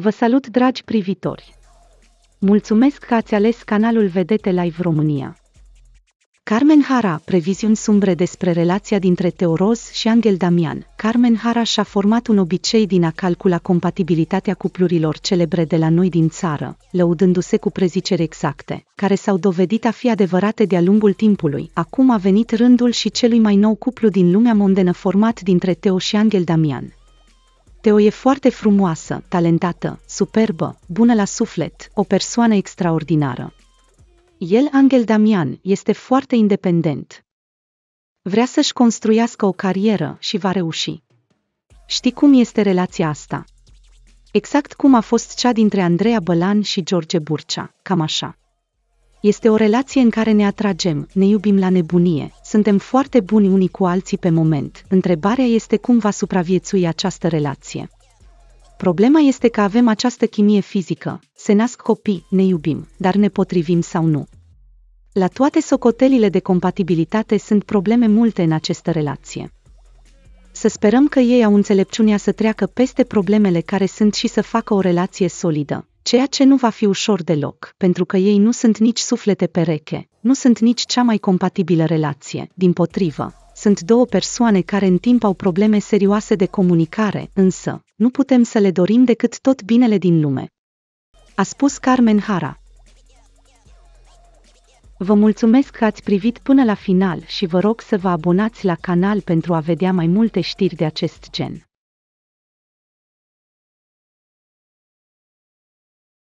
Vă salut, dragi privitori! Mulțumesc că ați ales canalul Vedete Live România. Carmen Hara, previziuni sumbre despre relația dintre Teoroz și Angel Damian. Carmen Hara și-a format un obicei din a calcula compatibilitatea cuplurilor celebre de la noi din țară, lăudându-se cu preziceri exacte, care s-au dovedit a fi adevărate de-a lungul timpului. Acum a venit rândul și celui mai nou cuplu din lumea mondenă format dintre Teo și Angel Damian. Teo e foarte frumoasă, talentată, superbă, bună la suflet, o persoană extraordinară. El, Angel Damian, este foarte independent. Vrea să-și construiască o carieră și va reuși. Știi cum este relația asta? Exact cum a fost cea dintre Andreea Bălan și George Burcea, cam așa. Este o relație în care ne atragem, ne iubim la nebunie, suntem foarte buni unii cu alții pe moment. Întrebarea este cum va supraviețui această relație. Problema este că avem această chimie fizică, se nasc copii, ne iubim, dar ne potrivim sau nu. La toate socotelile de compatibilitate sunt probleme multe în această relație. Să sperăm că ei au înțelepciunea să treacă peste problemele care sunt și să facă o relație solidă, ceea ce nu va fi ușor deloc, pentru că ei nu sunt nici suflete pereche, nu sunt nici cea mai compatibilă relație, din potrivă. Sunt două persoane care în timp au probleme serioase de comunicare, însă, nu putem să le dorim decât tot binele din lume. A spus Carmen Hara. Vă mulțumesc că ați privit până la final și vă rog să vă abonați la canal pentru a vedea mai multe știri de acest gen.